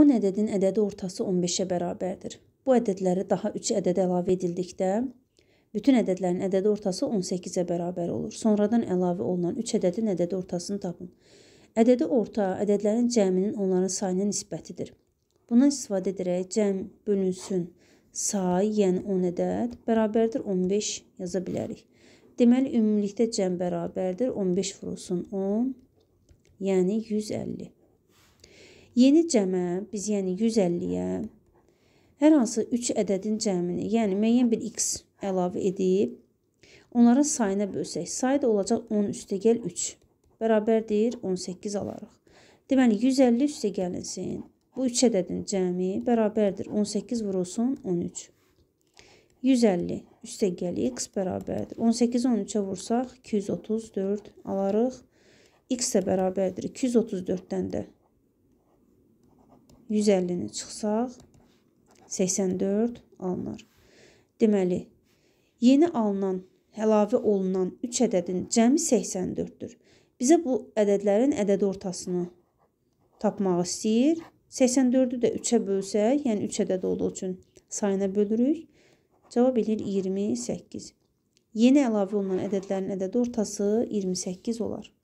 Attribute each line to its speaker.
Speaker 1: 10 ədədin ədədi ortası 15-ə bərabərdir. Bu ədədləri daha 3 ədədə əlavə edildikdə bütün ədədlərin ədədi ortası 18-ə bərabər olur. Sonradan əlavə olunan 3 ədədin ədədi ortasını tapın. Ədədi orta ədədlərin cəminin onların sayına nisbətidir. Bundan istifadə edərək cəm bölünsün say, yəni 10 ədəd bərabərdir 15 yaza bilərik. Deməli ümumilikdə cəm bərabərdir 15 vurulsun 10, yəni 150. Yeni cəmə biz yəni 150-yə hər hansı 3 ədədin cəmini, yəni müəyyən bir x əlavə edib onların sayına bölsək, sayı da olacaq 10 üstəgəl 3 bərabərdir 18 alarıq. Deməli 150 üstəgəlinsin. Bu 3 ədədin cəmi bərabərdir 18 vurulsun 13. 150 üstəgəl x bərabərdir 18 13-ə vursaq 234 alarıq. x də bərabərdir 234-dən də 150-ni çıxsaq 84 alınır. Deməli, yeni alınan, əlavə olunan 3 ədədin cəmi 84-dür. Bizə bu ədədlərin ədəd ortasını tapmaq istəyir. 84-ü də 3-ə bölsək, yəni 3 ədəd olduğu üçün sayına bölürük. Cavab edir 28. Yeni əlavə olunan ədədlərin ədədi ortası 28 olar.